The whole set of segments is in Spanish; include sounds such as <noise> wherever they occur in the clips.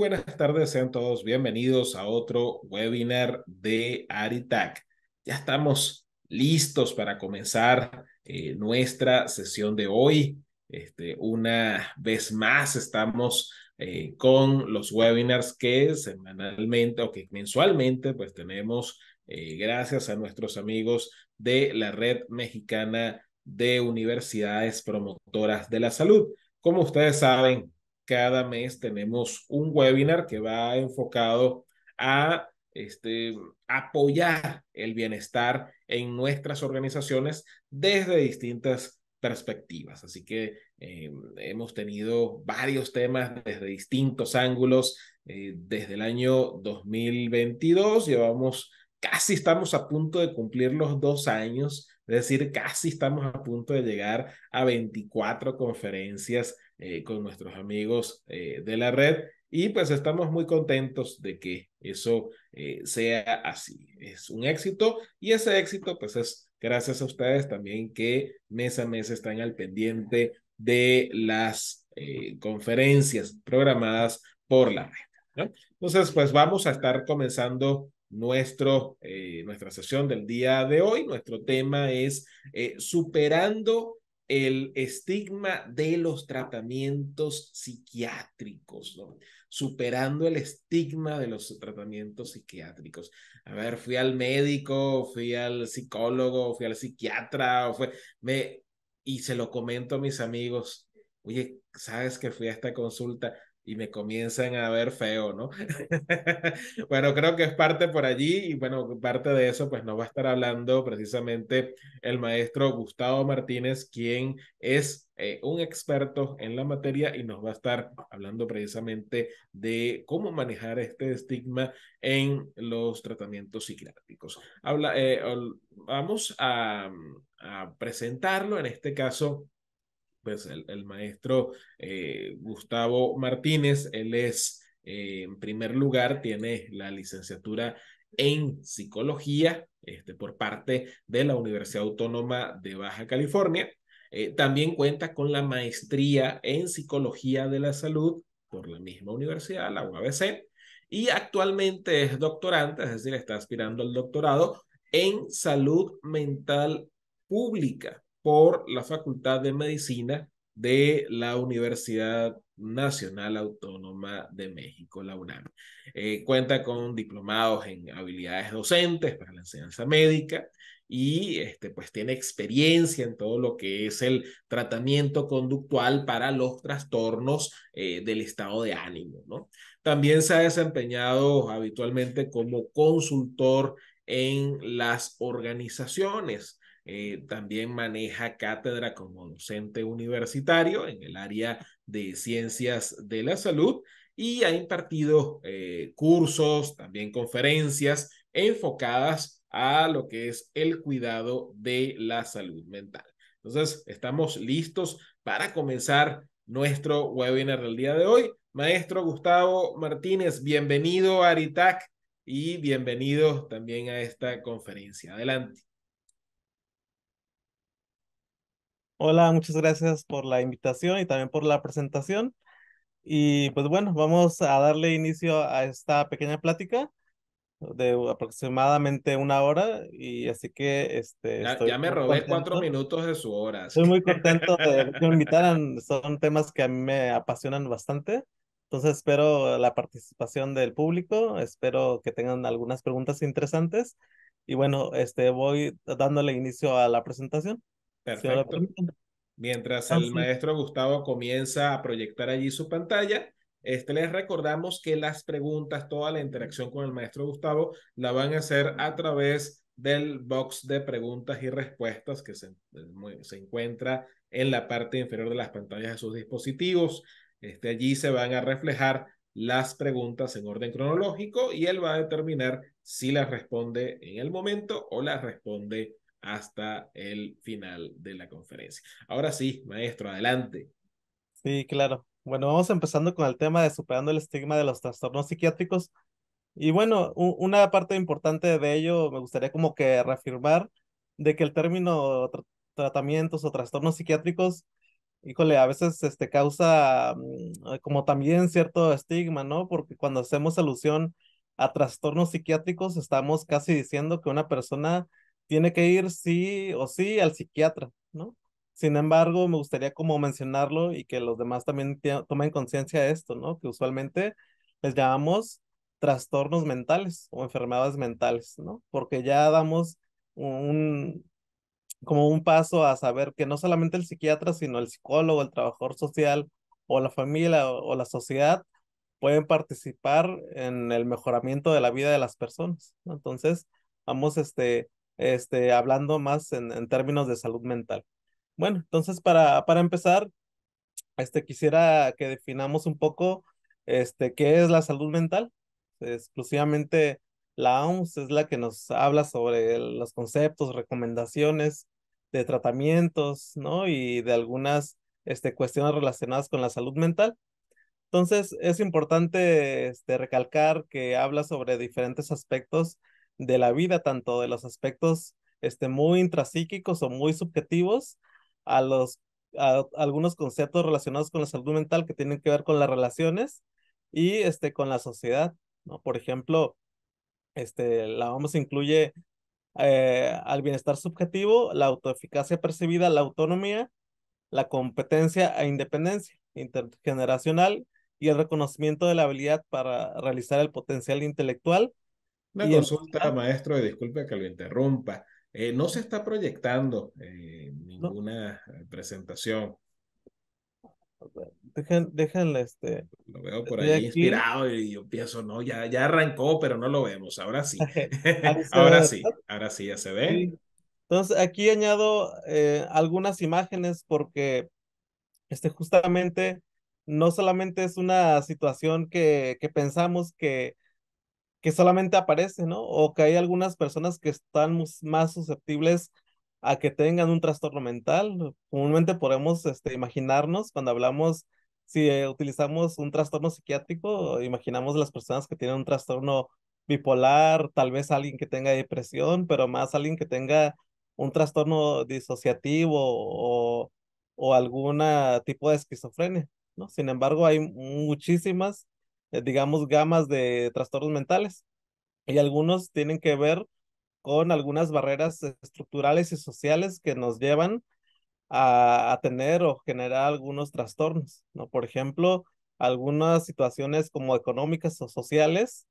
Buenas tardes, sean todos bienvenidos a otro webinar de Aritac. Ya estamos listos para comenzar eh, nuestra sesión de hoy. Este, una vez más estamos eh, con los webinars que semanalmente o que mensualmente pues tenemos eh, gracias a nuestros amigos de la Red Mexicana de Universidades Promotoras de la Salud. Como ustedes saben, cada mes tenemos un webinar que va enfocado a este, apoyar el bienestar en nuestras organizaciones desde distintas perspectivas. Así que eh, hemos tenido varios temas desde distintos ángulos. Eh, desde el año 2022 llevamos casi estamos a punto de cumplir los dos años, es decir, casi estamos a punto de llegar a 24 conferencias eh, con nuestros amigos eh, de la red y pues estamos muy contentos de que eso eh, sea así. Es un éxito y ese éxito pues es gracias a ustedes también que mes a mes están al pendiente de las conferencias programadas por la red. Entonces pues vamos a estar comenzando nuestro, nuestra sesión del día de hoy. Nuestro tema es superando el estigma de los tratamientos psiquiátricos, ¿no? Superando el estigma de los tratamientos psiquiátricos. A ver, fui al médico, fui al psicólogo, fui al psiquiatra, fue, me, y se lo comento a mis amigos, oye, ¿sabes que fui a esta consulta? y me comienzan a ver feo, ¿no? <laughs> bueno, creo que es parte por allí y bueno, parte de eso pues nos va a estar hablando precisamente el maestro Gustavo Martínez, quien es eh, un experto en la materia y nos va a estar hablando precisamente de cómo manejar este estigma en los tratamientos psiquiátricos. Habla, eh, vamos a, a presentarlo en este caso pues el, maestro eh, Gustavo Martínez, él es, eh, en primer lugar, tiene la licenciatura en psicología este, por parte de la Universidad Autónoma de Baja California. Eh, también cuenta con la maestría en psicología de la salud por la misma universidad, la UABC, y actualmente es doctorante, es decir, está aspirando al doctorado en salud mental pública por la Facultad de Medicina de la Universidad Nacional Autónoma de México, la UNAM. Eh, cuenta con diplomados en habilidades docentes para la enseñanza médica y este, pues tiene experiencia en todo lo que es el tratamiento conductual para los trastornos eh, del estado de ánimo. ¿no? También se ha desempeñado habitualmente como consultor en las organizaciones eh, también maneja cátedra como docente universitario en el área de ciencias de la salud y ha impartido eh, cursos, también conferencias enfocadas a lo que es el cuidado de la salud mental. Entonces, estamos listos para comenzar nuestro webinar del día de hoy. Maestro Gustavo Martínez, bienvenido a Aritac y bienvenido también a esta conferencia. Adelante. Hola, muchas gracias por la invitación y también por la presentación. Y pues bueno, vamos a darle inicio a esta pequeña plática de aproximadamente una hora y así que este ya, me robé cuatro minutos de su hora estoy muy contento de que me <laughs> invitaran son temas que a mí me apasionan bastante entonces espero la participación del público espero que tengan algunas preguntas interesantes y bueno este voy dándole inicio a la presentación Mientras ah, el maestro Gustavo comienza a proyectar allí su pantalla, este, les recordamos que las preguntas, toda la interacción con el maestro Gustavo, la van a hacer a través del box de preguntas y respuestas que se, encuentra en la parte inferior de las pantallas de sus dispositivos. Este, allí se van a reflejar las preguntas en orden cronológico y él va a determinar si las responde en el momento o las responde hasta el final de la conferencia. Ahora sí, maestro, adelante. Sí, claro. Bueno, vamos empezando con el tema de superando el estigma de los trastornos psiquiátricos. Y bueno, una parte importante de ello me gustaría como que reafirmar de que el término tratamientos o trastornos psiquiátricos, híjole, a veces este causa mm, como también cierto estigma, ¿no? Porque cuando hacemos alusión a trastornos psiquiátricos estamos casi diciendo que una persona tiene que ir sí o sí al psiquiatra, ¿no? Sin embargo, me gustaría como mencionarlo y que los demás también tomen conciencia de esto, ¿no? Que usualmente les llamamos trastornos mentales o enfermedades mentales, ¿no? Porque ya damos un como un paso a saber que no solamente el psiquiatra, sino el psicólogo, el trabajador social o la familia o, la sociedad pueden participar en el mejoramiento de la vida de las personas. ¿no? Entonces, vamos este este, hablando más en, términos de salud mental. Bueno, entonces para, empezar, este, quisiera que definamos un poco este, qué es la salud mental. Exclusivamente la OMS es la que nos habla sobre los conceptos, recomendaciones de tratamientos, ¿no? Y de algunas este, cuestiones relacionadas con la salud mental. Entonces, es importante este, recalcar que habla sobre diferentes aspectos de la vida, tanto de los aspectos este, muy intrapsíquicos o muy subjetivos a los algunos conceptos relacionados con la salud mental que tienen que ver con las relaciones y este con la sociedad, ¿no? Por ejemplo, este la OMS incluye eh, al bienestar subjetivo, la autoeficacia percibida, la autonomía, la competencia e independencia intergeneracional y el reconocimiento de la habilidad para realizar el potencial intelectual una consulta, maestro, y disculpe que lo interrumpa. Eh, no se está proyectando eh, ninguna eh, presentación. Dejen, déjenle este. Lo veo por ahí inspirado y yo pienso, no, ya, ya arrancó, pero no lo vemos. Ahora sí. <laughs> <laughs> ahora sí, ahora sí, ya se ve. Entonces, aquí añado algunas imágenes porque este, justamente no solamente es una situación que, que pensamos que que solamente aparece, ¿no? O que hay algunas personas que están más susceptibles a que tengan un trastorno mental. Comúnmente podemos este, imaginarnos cuando hablamos, si utilizamos un trastorno psiquiátrico, imaginamos las personas que tienen un trastorno bipolar, tal vez alguien que tenga depresión, pero más alguien que tenga un trastorno disociativo o, o algún tipo de esquizofrenia, ¿no? Sin embargo, hay muchísimas eh, digamos, gamas de trastornos mentales. Y algunos tienen que ver con algunas barreras estructurales y sociales que nos llevan a, a tener o generar algunos trastornos, ¿no? Por ejemplo, algunas situaciones como económicas o sociales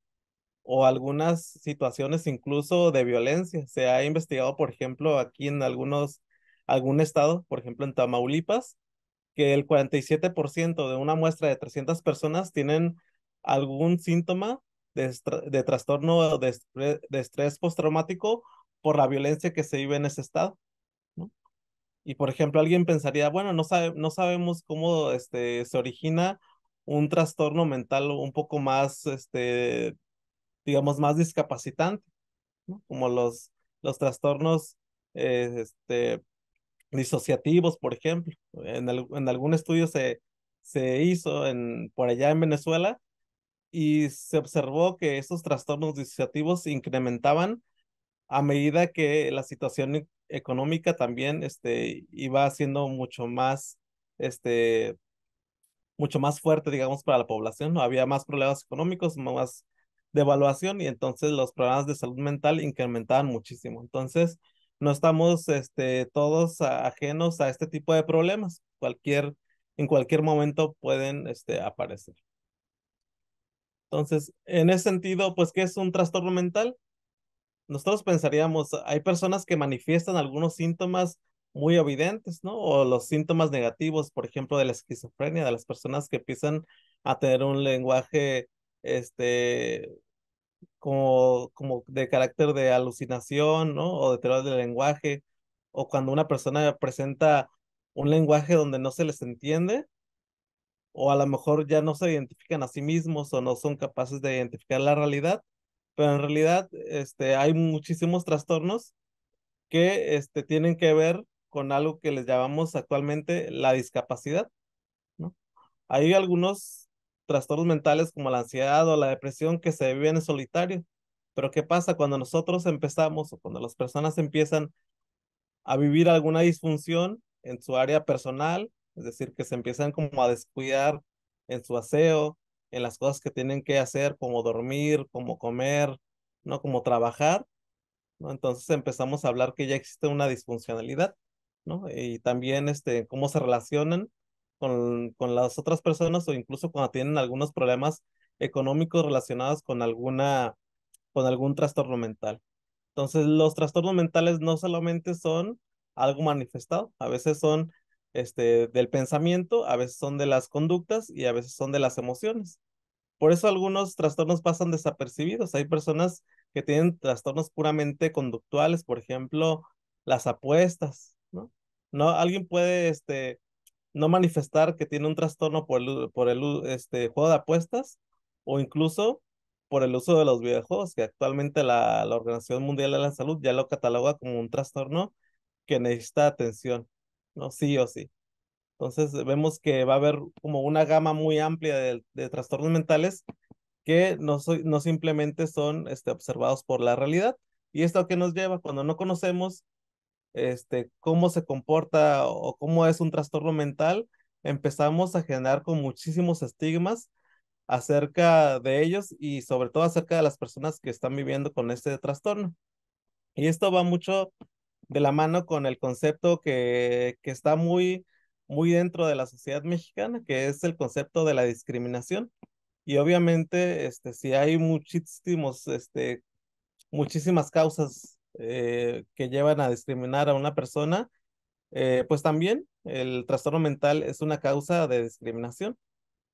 o algunas situaciones incluso de violencia. Se ha investigado, por ejemplo, aquí en algunos, algún estado, por ejemplo en Tamaulipas, que el 47% de una muestra de 300 personas tienen algún síntoma de, trastorno de, de estrés postraumático por la violencia que se vive en ese estado. ¿no? Y por ejemplo, alguien pensaría, bueno, no, sabemos cómo este, se origina un trastorno mental un poco más, este, digamos, más discapacitante, ¿no? como los, los trastornos eh, este, disociativos, por ejemplo. En, en algún estudio se, se hizo en, por allá en Venezuela y se observó que estos trastornos disociativos incrementaban a medida que la situación e-, económica también este, iba siendo mucho más, este, mucho más fuerte, digamos, para la población. Había más problemas económicos, más devaluación y entonces los problemas de salud mental incrementaban muchísimo. Entonces, no estamos este, todos ajenos a este tipo de problemas. Cualquier, en cualquier momento pueden este, aparecer. Entonces, en ese sentido, pues, ¿qué es un trastorno mental? Nosotros pensaríamos, hay personas que manifiestan algunos síntomas muy evidentes, ¿no? O los síntomas negativos, por ejemplo, de la esquizofrenia, de las personas que empiezan a tener un lenguaje, este, como, de carácter de alucinación, ¿no? O de terror del lenguaje, o cuando una persona presenta un lenguaje donde no se les entiende, o a lo mejor ya no se identifican a sí mismos o no son capaces de identificar la realidad, pero en realidad este, hay muchísimos trastornos que este, tienen que ver con algo que les llamamos actualmente la discapacidad. ¿no? Hay algunos trastornos mentales como la ansiedad o la depresión que se viven en solitario, pero ¿qué pasa cuando nosotros empezamos o cuando las personas empiezan a vivir alguna disfunción en su área personal es decir, que se empiezan como a descuidar en su aseo, en las cosas que tienen que hacer, como dormir, como comer, ¿no? Como trabajar, ¿no? Entonces empezamos a hablar que ya existe una disfuncionalidad, ¿no? Y también, este, cómo se relacionan con, con las otras personas o incluso cuando tienen algunos problemas económicos relacionados con alguna, con algún trastorno mental. Entonces, los trastornos mentales no solamente son algo manifestado, a veces son este, del pensamiento, a veces son de las conductas y a veces son de las emociones. Por eso algunos trastornos pasan desapercibidos. Hay personas que tienen trastornos puramente conductuales, por ejemplo, las apuestas, ¿no? alguien puede, este, no manifestar que tiene un trastorno por el, por el este, juego de apuestas o incluso por el uso de los videojuegos, que actualmente la, la Organización Mundial de la Salud ya lo cataloga como un trastorno que necesita atención. ¿no? Sí o sí. Entonces vemos que va a haber como una gama muy amplia de, trastornos mentales que no, no simplemente son este, observados por la realidad. Y esto que nos lleva cuando no conocemos este, cómo se comporta o cómo es un trastorno mental, empezamos a generar con muchísimos estigmas acerca de ellos y sobre todo acerca de las personas que están viviendo con este trastorno. Y esto va mucho de la mano con el concepto que, está muy, muy dentro de la sociedad mexicana, que es el concepto de la discriminación. Y obviamente, este, si hay muchísimos, este, muchísimas causas eh, que llevan a discriminar a una persona, eh, pues también el trastorno mental es una causa de discriminación.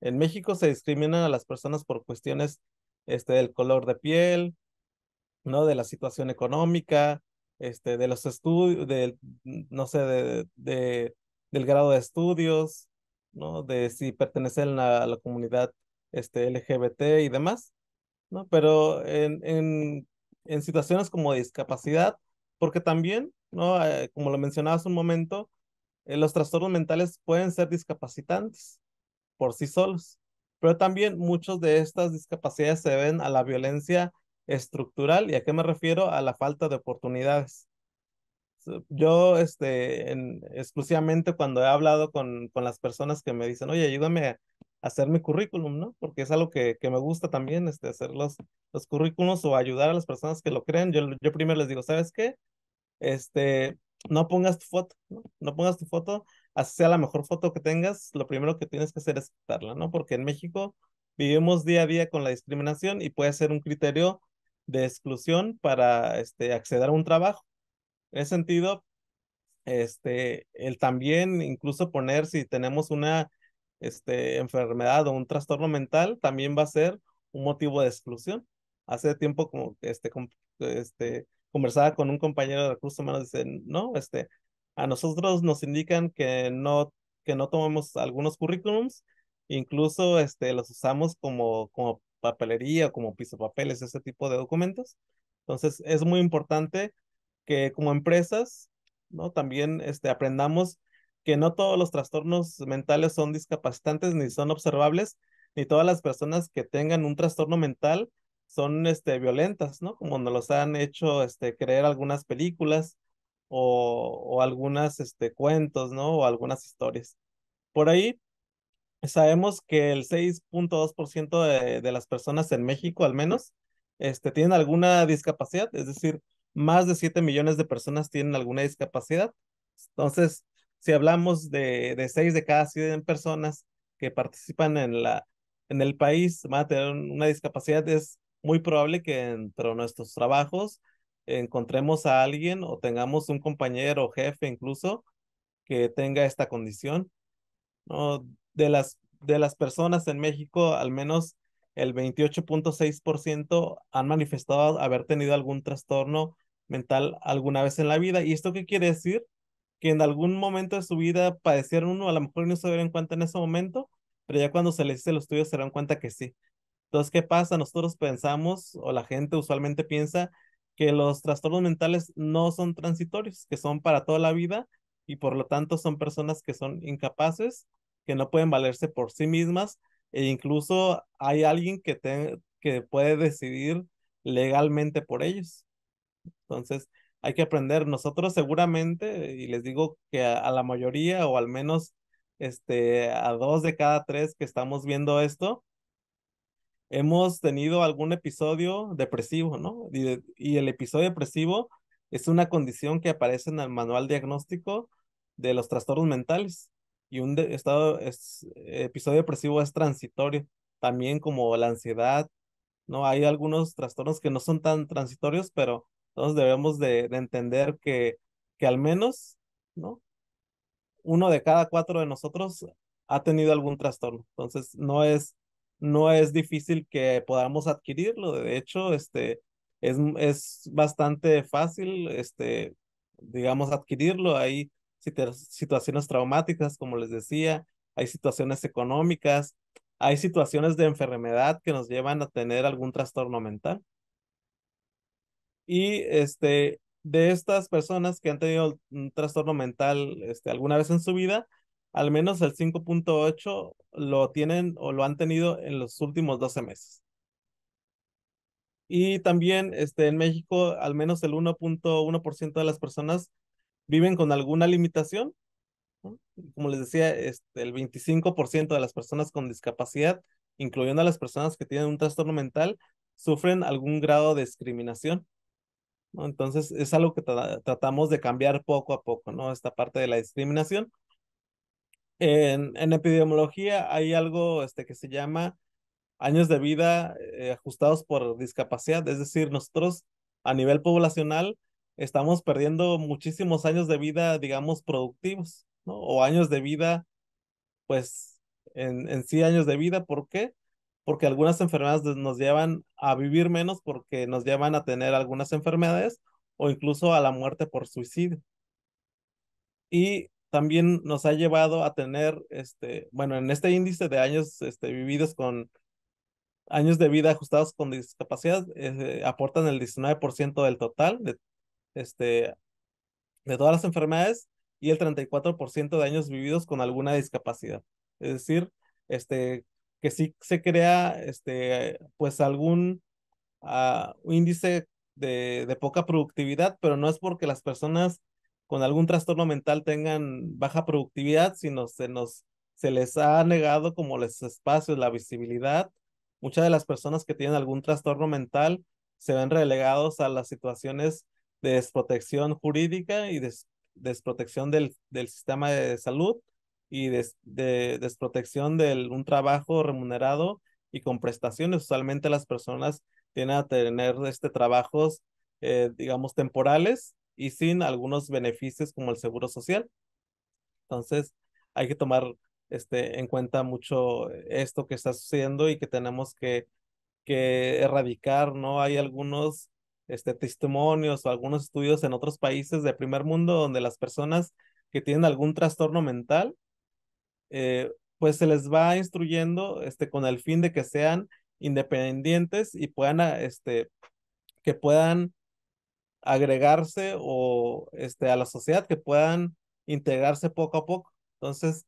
En México se discriminan a las personas por cuestiones este, del color de piel, ¿no? de la situación económica, este, de los estudios, no sé, de, del grado de estudios, ¿no? De si pertenecen a, la, comunidad este, LGBT y demás, ¿no? Pero en, en, en situaciones como discapacidad, porque también, ¿no? Eh, como lo mencionabas hace un momento, eh, los trastornos mentales pueden ser discapacitantes por sí solos, pero también muchos de estas discapacidades se ven a la violencia estructural. ¿Y a qué me refiero? A la falta de oportunidades. Yo, este, exclusivamente cuando he hablado con, con las personas que me dicen, oye, ayúdame a hacer mi currículum, ¿no? Porque es algo que, que me gusta también, este, hacer los, los currículums o ayudar a las personas que lo creen. Yo, yo primero les digo, ¿sabes qué? Este, no pongas tu foto, ¿no? No pongas tu foto, así sea la mejor foto que tengas, lo primero que tienes que hacer es quitarla, ¿no? Porque en México vivimos día a día con la discriminación y puede ser un criterio de exclusión para este, acceder a un trabajo. En ese sentido, este, el también incluso poner si tenemos una este, enfermedad o un trastorno mental, también va a ser un motivo de exclusión. Hace tiempo como este, este, conversaba con un compañero de recursos humanos, dice, no, este, a nosotros nos indican que no, que no tomamos algunos currículums, incluso este, los usamos como, como papelería, como piso papeles ese tipo de documentos. Entonces, es muy importante que como empresas, ¿no? También este, aprendamos que no todos los trastornos mentales son discapacitantes ni son observables, ni todas las personas que tengan un trastorno mental son este, violentas, ¿no? Como nos los han hecho este, creer algunas películas o, o algunas este, cuentos, ¿no? O algunas historias. Por ahí sabemos que el 6.2% de, de las personas en México, al menos, este, tienen alguna discapacidad, es decir, más de 7 millones de personas tienen alguna discapacidad. Entonces, si hablamos de, de 6 de cada 100 personas que participan en, la, en el país van a tener una discapacidad, es muy probable que entre nuestros trabajos encontremos a alguien o tengamos un compañero o jefe incluso que tenga esta condición. ¿no? de las, de las personas en México, al menos el 28.6% han manifestado haber tenido algún trastorno mental alguna vez en la vida. ¿Y esto qué quiere decir? Que en algún momento de su vida padecieron uno, a lo mejor no se dieron cuenta en ese momento, pero ya cuando se les hice los estudios se dan cuenta que sí. Entonces, ¿qué pasa? Nosotros pensamos, o la gente usualmente piensa, que los trastornos mentales no son transitorios, que son para toda la vida y por lo tanto son personas que son incapaces que no pueden valerse por sí mismas e incluso hay alguien que, que puede decidir legalmente por ellos. Entonces, hay que aprender. Nosotros seguramente, y les digo que a, la mayoría o al menos este, a dos de cada tres que estamos viendo esto, hemos tenido algún episodio depresivo, ¿no? y el episodio depresivo es una condición que aparece en el manual diagnóstico de los trastornos mentales y un estado es, episodio depresivo es transitorio, también como la ansiedad, ¿no? Hay algunos trastornos que no son tan transitorios, pero todos debemos de, entender que, que al menos, ¿no? Uno de cada cuatro de nosotros ha tenido algún trastorno. Entonces, no es, no es difícil que podamos adquirirlo. De hecho, este, es, es bastante fácil, este, digamos, adquirirlo. ahí situaciones traumáticas, como les decía, hay situaciones económicas, hay situaciones de enfermedad que nos llevan a tener algún trastorno mental. Y este, de estas personas que han tenido un trastorno mental este, alguna vez en su vida, al menos el 5.8 lo tienen o lo han tenido en los últimos 12 meses. Y también este, en México, al menos el 1.1% de las personas viven con alguna limitación. Como les decía, este, el 25% de las personas con discapacidad, incluyendo a las personas que tienen un trastorno mental, sufren algún grado de discriminación. Entonces, es algo que tratamos de cambiar poco a poco, ¿no? Esta parte de la discriminación. En, epidemiología hay algo este, que se llama años de vida eh, ajustados por discapacidad, es decir, nosotros a nivel poblacional estamos perdiendo muchísimos años de vida, digamos, productivos, ¿no? O años de vida, pues, en, sí años de vida, ¿por qué? Porque algunas enfermedades nos llevan a vivir menos porque nos llevan a tener algunas enfermedades o incluso a la muerte por suicidio. Y también nos ha llevado a tener, este, bueno, en este índice de años este, vividos con años de vida ajustados con discapacidad, eh, aportan el 19% del total de este, de todas las enfermedades y el 34% de años vividos con alguna discapacidad. Es decir, este, que sí se crea este, pues algún ah, índice de, poca productividad, pero no es porque las personas con algún trastorno mental tengan baja productividad, sino se nos se les ha negado como los espacios, la visibilidad. Muchas de las personas que tienen algún trastorno mental se ven relegados a las situaciones desprotección jurídica y desprotección del, del, sistema de salud y de desprotección de un trabajo remunerado y con prestaciones. Usualmente las personas tienen a tener este trabajos, eh, digamos, temporales y sin algunos beneficios como el seguro social. Entonces, hay que tomar este, en cuenta mucho esto que está sucediendo y que tenemos que, que erradicar, ¿no? Hay algunos este, testimonios o algunos estudios en otros países de primer mundo donde las personas que tienen algún trastorno mental, eh, pues se les va instruyendo este, con el fin de que sean independientes y puedan, ah, este, que puedan agregarse o este, a la sociedad, que puedan integrarse poco a poco. Entonces,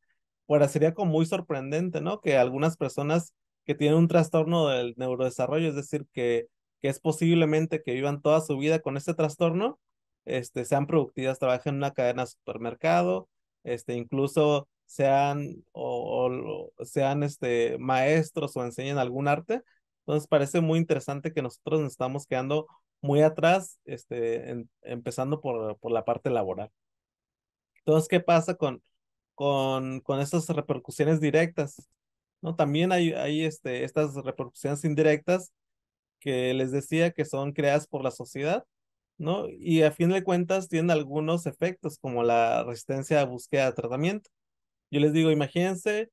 bueno, sería como muy sorprendente, ¿no? Que algunas personas que tienen un trastorno del neurodesarrollo, es decir, que que es posiblemente que vivan toda su vida con este trastorno, este, sean productivas, trabajen en una cadena de supermercado, este, incluso sean, o, sean este, maestros o enseñen algún arte. Entonces parece muy interesante que nosotros nos estamos quedando muy atrás, este, empezando por, por la parte laboral. Entonces, ¿qué pasa con, con, con estas repercusiones directas? ¿No? También hay, este, estas repercusiones indirectas que les decía que son creadas por la sociedad, ¿no? Y a fin de cuentas tienen algunos efectos como la resistencia a búsqueda de tratamiento. Yo les digo, imagínense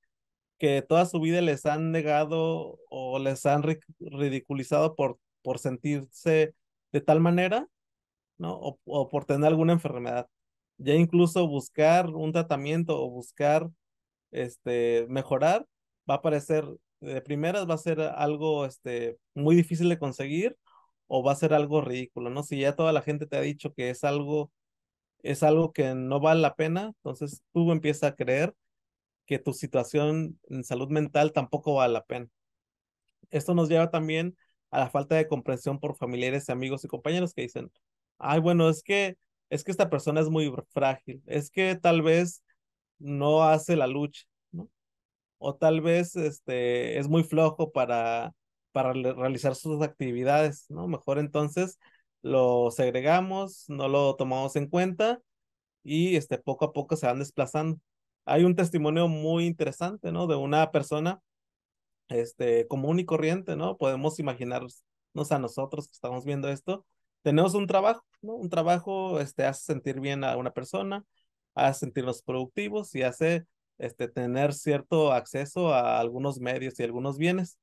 que toda su vida les han negado o les han ridiculizado por, por sentirse de tal manera, ¿no? O, o por tener alguna enfermedad. Ya incluso buscar un tratamiento o buscar este, mejorar va a parecer de primeras va a ser algo este, muy difícil de conseguir o va a ser algo ridículo, ¿no? Si ya toda la gente te ha dicho que es algo, es algo que no vale la pena, entonces tú empiezas a creer que tu situación en salud mental tampoco vale la pena. Esto nos lleva también a la falta de comprensión por familiares, amigos y compañeros que dicen, ay, bueno, es que, es que esta persona es muy frágil, es que tal vez no hace la lucha, o tal vez este, es muy flojo para, para realizar sus actividades, ¿no? Mejor entonces lo segregamos, no lo tomamos en cuenta y este, poco a poco se van desplazando. Hay un testimonio muy interesante, ¿no? De una persona este, común y corriente, ¿no? Podemos imaginarnos a nosotros que estamos viendo esto. Tenemos un trabajo, ¿no? Un trabajo este, hace sentir bien a una persona, hace sentirnos productivos y hace este, tener cierto acceso a algunos medios y algunos bienes.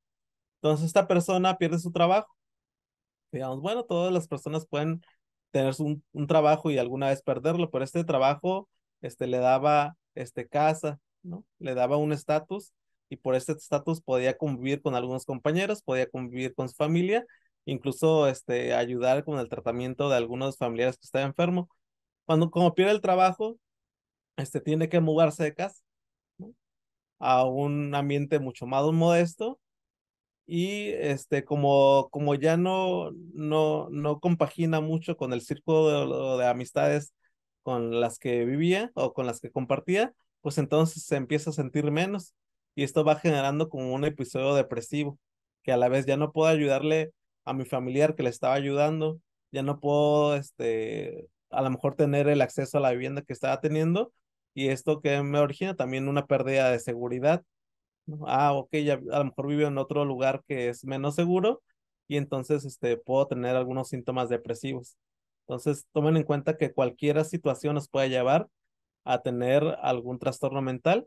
Entonces esta persona pierde su trabajo. Digamos, bueno, todas las personas pueden tener un, trabajo y alguna vez perderlo, pero este trabajo este, le daba este, casa, ¿no? Le daba un estatus y por este estatus podía convivir con algunos compañeros, podía convivir con su familia, incluso este, ayudar con el tratamiento de algunos familiares que estaban enfermos. Cuando como pierde el trabajo, este, tiene que mudarse de casa a un ambiente mucho más modesto y este como como ya no no no compagina mucho con el círculo de, amistades con las que vivía o con las que compartía pues entonces se empieza a sentir menos y esto va generando como un episodio depresivo que a la vez ya no puedo ayudarle a mi familiar que le estaba ayudando ya no puedo este a lo mejor tener el acceso a la vivienda que estaba teniendo y esto que me origina también una pérdida de seguridad. Ah, ok, ya, a lo mejor vivo en otro lugar que es menos seguro y entonces este, puedo tener algunos síntomas depresivos. Entonces, tomen en cuenta que cualquier situación nos puede llevar a tener algún trastorno mental,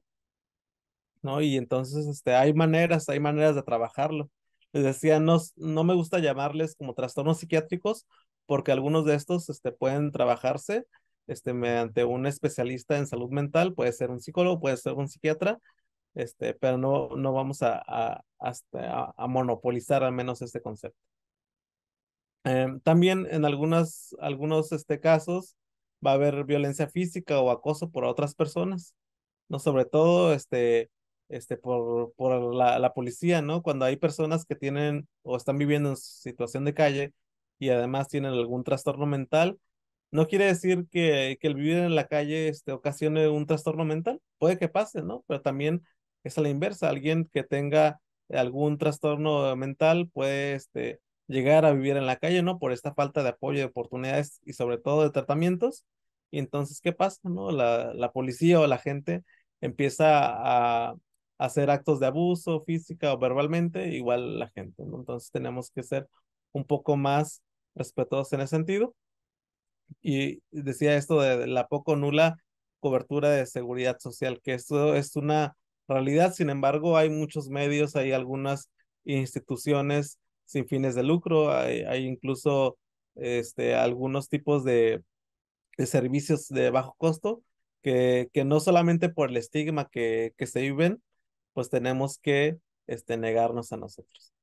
¿no? Y entonces este, hay maneras, hay maneras de trabajarlo. Les decía, no, no me gusta llamarles como trastornos psiquiátricos porque algunos de estos este, pueden trabajarse este, mediante un especialista en salud mental, puede ser un psicólogo, puede ser un psiquiatra, este, pero no, no vamos a, a, monopolizar al menos este concepto. Em, también en algunas, algunos este, casos va a haber violencia física o acoso por otras personas, ¿no? Sobre todo este, este, por, por la, la policía, ¿no? Cuando hay personas que tienen o están viviendo en situación de calle y además tienen algún trastorno mental, no quiere decir que, que el vivir en la calle este, ocasione un trastorno mental. Puede que pase, ¿no? Pero también es a la inversa. Alguien que tenga algún trastorno mental puede este, llegar a vivir en la calle, ¿no? Por esta falta de apoyo, de oportunidades y sobre todo de tratamientos. Y entonces, ¿qué pasa? ¿No? La, la policía o la gente empieza a, hacer actos de abuso física o verbalmente, igual la gente, ¿no? Entonces tenemos que ser un poco más respetuosos en ese sentido y decía esto de la poco nula cobertura de seguridad social, que esto es una realidad, sin embargo, hay muchos medios, hay algunas instituciones sin fines de lucro, hay, incluso este, algunos tipos de, servicios de bajo costo que, no solamente por el estigma que, que se viven, pues tenemos que este, negarnos a nosotros.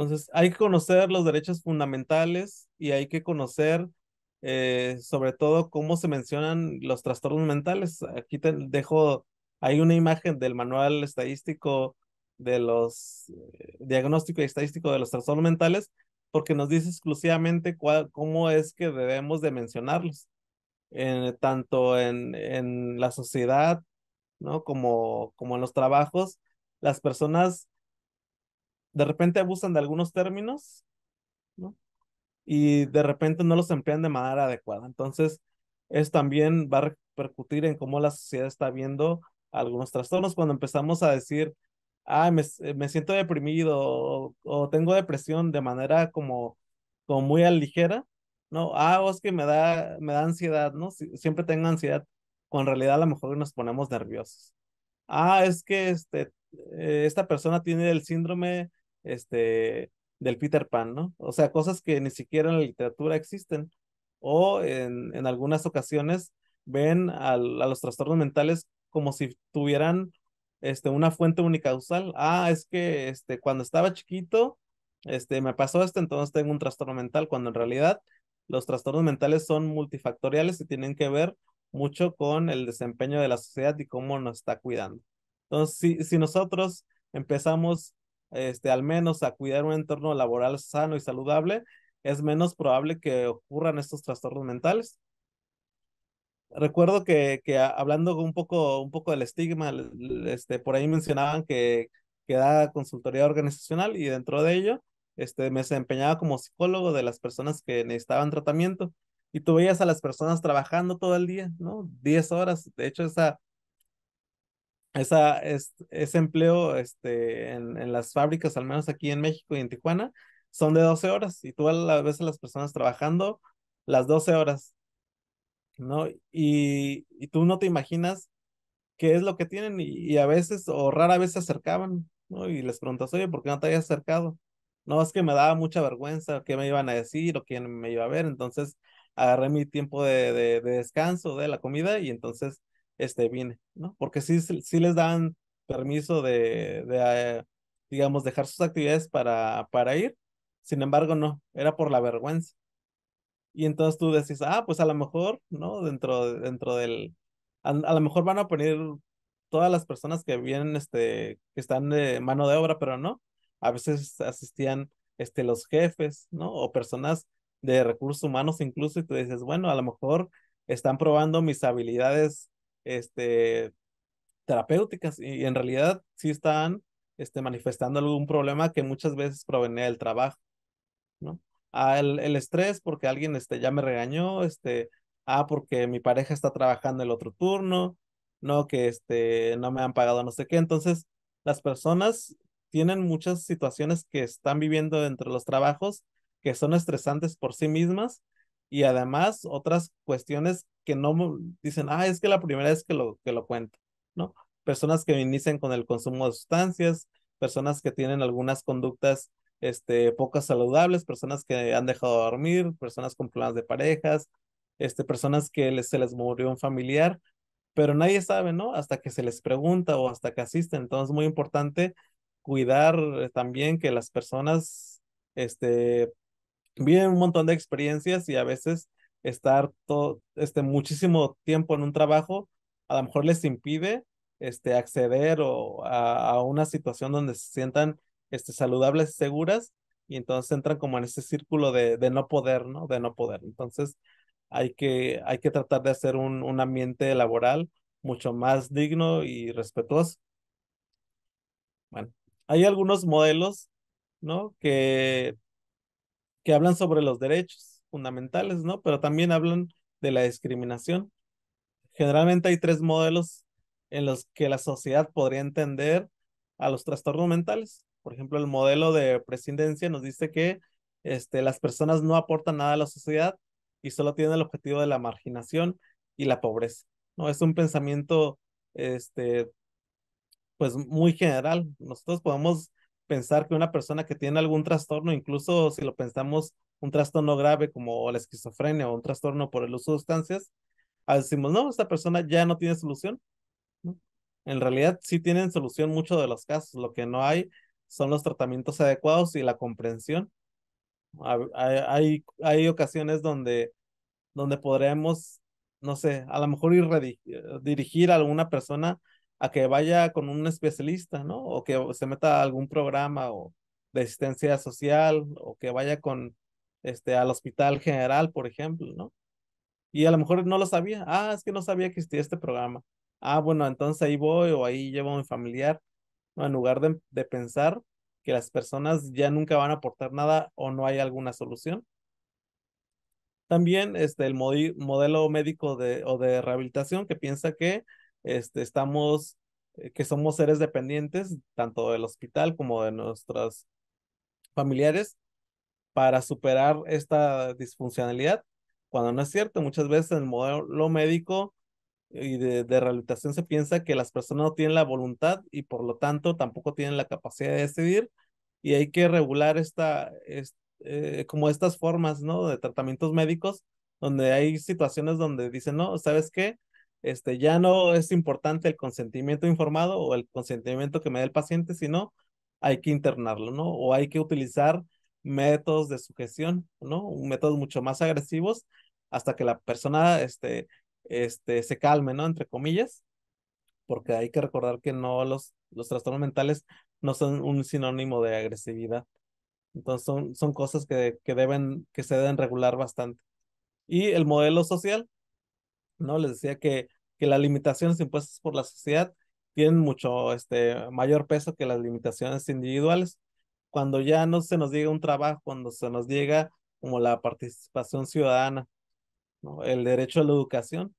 Entonces, hay que conocer los derechos fundamentales y hay que conocer eh, sobre todo cómo se mencionan los trastornos mentales. Aquí te dejo, hay una imagen del manual estadístico de los, diagnósticos eh, diagnóstico y estadístico de los trastornos mentales, porque nos dice exclusivamente cómo es que debemos de mencionarlos, en eh, tanto en, en la sociedad, ¿no? Como, como en los trabajos, las personas de repente abusan de algunos términos, ¿no? Y de repente no los emplean de manera adecuada. Entonces, es también va a repercutir en cómo la sociedad está viendo algunos trastornos. Cuando empezamos a decir, ah, me, siento deprimido o, tengo depresión de manera como, como muy a ligera, ¿no? Ah, es que me da, me da ansiedad, ¿no? siempre tengo ansiedad, Con realidad a lo mejor nos ponemos nerviosos. Ah, es que este, eh, esta persona tiene el síndrome este, del Peter Pan, ¿no? O sea, cosas que ni siquiera en la literatura existen. O en, algunas ocasiones ven a los trastornos mentales como si tuvieran este, una fuente unicausal. Ah, es que este, cuando estaba chiquito, este, me pasó esto, entonces tengo un trastorno mental, cuando en realidad los trastornos mentales son multifactoriales y tienen que ver mucho con el desempeño de la sociedad y cómo nos está cuidando. Entonces, si, si nosotros empezamos este, al menos a cuidar un entorno laboral sano y saludable, es menos probable que ocurran estos trastornos mentales. Recuerdo que, que hablando un poco, un poco del estigma, este, por ahí mencionaban que, que da consultoría organizacional y dentro de ello este, me desempeñaba como psicólogo de las personas que necesitaban tratamiento y tú veías a las personas trabajando todo el día, ¿no? 10 horas. De hecho, esa, esa, ese empleo este, en, las fábricas, al menos aquí en México y en Tijuana, son de 12 horas y tú a veces las personas trabajando las 12 horas, ¿no? Y, tú no te imaginas qué es lo que tienen y, a veces o rara vez se acercaban, ¿no? Y les preguntas, oye, ¿por qué no te habías acercado? No, es que me daba mucha vergüenza qué me iban a decir o quién me iba a ver, entonces agarré mi tiempo de descanso de la comida y entonces este viene, ¿no? Porque sí, sí les dan permiso de, de ah, digamos, dejar sus actividades para, para ir. Sin embargo, no, era por la vergüenza. Y entonces tú decís, ah, pues a lo mejor, ¿no? Dentro, dentro del, a, lo mejor van a poner todas las personas que vienen, este, que están de mano de obra, pero no. A veces asistían, este, los jefes, ¿no? O personas de recursos humanos incluso, y tú dices, bueno, a lo mejor están probando mis habilidades este, terapéuticas y en realidad sí están este, manifestando algún problema que muchas veces provenía del trabajo, ¿no? Ah, el, el, estrés porque alguien este, ya me regañó, este, ah, porque mi pareja está trabajando el otro turno, no, que este, no me han pagado no sé qué. Entonces, las personas tienen muchas situaciones que están viviendo entre los trabajos que son estresantes por sí mismas y además otras cuestiones que no dicen, ah, es que la primera vez que lo, que lo cuento, ¿no? Personas que inician con el consumo de sustancias, personas que tienen algunas conductas este, pocas saludables, personas que han dejado de dormir, personas con problemas de parejas, este, personas que se les murió un familiar, pero nadie sabe, ¿no? Hasta que se les pregunta o hasta que asisten. Entonces, muy importante cuidar eh, también que las personas este, viven un montón de experiencias y a veces estar todo, este, muchísimo tiempo en un trabajo a lo mejor les impide este, acceder a, una situación donde se sientan este, saludables y seguras y entonces entran como en ese círculo de, no poder, ¿no? De no poder. Entonces hay que, hay que tratar de hacer un, un ambiente laboral mucho más digno y respetuoso. Bueno, hay algunos modelos, ¿no? Que que hablan sobre los derechos fundamentales, ¿no? Pero también hablan de la discriminación. Generalmente hay tres modelos en los que la sociedad podría entender a los trastornos mentales. Por ejemplo, el modelo de presidencia nos dice que este, las personas no aportan nada a la sociedad y solo tienen el objetivo de la marginación y la pobreza. ¿no? Es un pensamiento este, pues muy general. Nosotros podemos pensar que una persona que tiene algún trastorno, incluso si lo pensamos un trastorno grave como la esquizofrenia o un trastorno por el uso de sustancias, ah, decimos, no, esta persona ya no tiene solución. En realidad sí tienen solución muchos de los casos, lo que no hay son los tratamientos adecuados y la comprensión. Hay, hay, ocasiones donde, donde podremos, no sé, a lo mejor ir eh, dirigir a alguna persona a que vaya con un especialista, ¿no? O que se meta a algún programa o de asistencia social o que vaya con este al hospital general, por ejemplo, ¿no? Y a lo mejor no lo sabía. Ah, es que no sabía que existía este programa. Ah, bueno, entonces ahí voy o ahí llevo a mi familiar. En lugar de, pensar que las personas ya nunca van a aportar nada o no hay alguna solución. También este, el modelo médico de, o de rehabilitación que piensa que este, estamos, eh, que somos seres dependientes tanto del hospital como de nuestros familiares para superar esta disfuncionalidad, cuando no es cierto. Muchas veces en el modelo médico y de, de rehabilitación se piensa que las personas no tienen la voluntad y por lo tanto tampoco tienen la capacidad de decidir y hay que regular esta, eh, como estas formas, ¿no? De tratamientos médicos donde hay situaciones donde dicen, no, ¿sabes qué? este, ya no es importante el consentimiento informado o el consentimiento que me dé el paciente, sino hay que internarlo, ¿no? O hay que utilizar métodos de sujeción ¿no? Métodos mucho más agresivos hasta que la persona, este, este, se calme, ¿no? Entre comillas, porque hay que recordar que no los, los trastornos mentales no son un sinónimo de agresividad. Entonces son, cosas que, deben, que se deben regular bastante. Y el modelo social, ¿no? Les decía que, que las limitaciones impuestas por la sociedad tienen mucho este, mayor peso que las limitaciones individuales. Cuando ya no se nos llega un trabajo, cuando se nos llega como la participación ciudadana, ¿no? el derecho a la educación.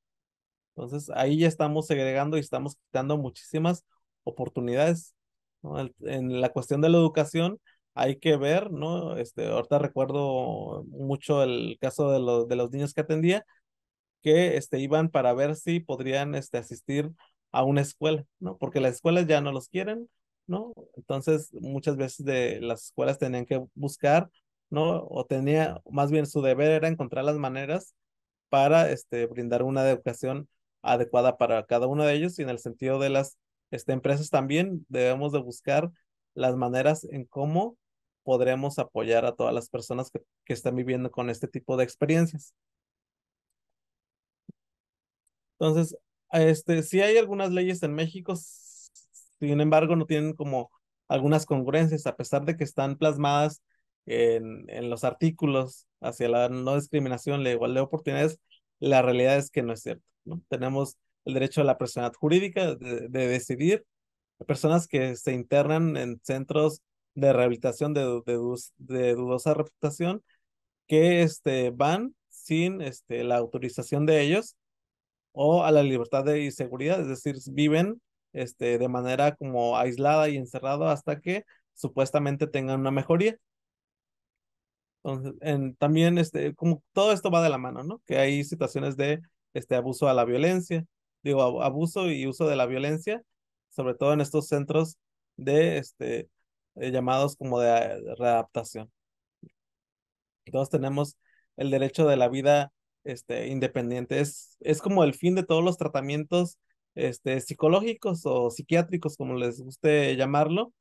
Entonces ahí ya estamos segregando y estamos quitando muchísimas oportunidades. en la cuestión de la educación hay que ver, ¿no? Este, ahorita recuerdo mucho el caso de, de los niños que atendía, que este, iban para ver si podrían este, asistir a una escuela, ¿no? Porque las escuelas ya no los quieren, ¿no? Entonces, muchas veces de las escuelas tenían que buscar, ¿no? O tenía, más bien su deber era encontrar las maneras para este, brindar una educación adecuada para cada uno de ellos y en el sentido de las este, empresas también debemos de buscar las maneras en cómo podremos apoyar a todas las personas que están viviendo con este tipo de experiencias. Entonces, este, sí hay algunas leyes en México, sin embargo, no tienen como algunas congruencias, a pesar de que están plasmadas en, en los artículos hacia la no discriminación, la igualdad de oportunidades, la realidad es que no es cierto. ¿no? Tenemos el derecho a la personalidad jurídica de, decidir. Personas que se internan en centros de rehabilitación de, de, dudosa reputación que este, van sin este, la autorización de ellos o a la libertad de seguridad, es decir, viven este, de manera como aislada y encerrada hasta que supuestamente tengan una mejoría. Entonces, también este, como todo esto va de la mano, ¿no? Que hay situaciones de este abuso a la violencia, digo, abuso y uso de la violencia, sobre todo en estos centros de este eh, llamados como de, de eh, readaptación. Todos tenemos el derecho de la vida este, independiente. Es, como el fin de todos los tratamientos este, psicológicos o psiquiátricos, como les guste llamarlo,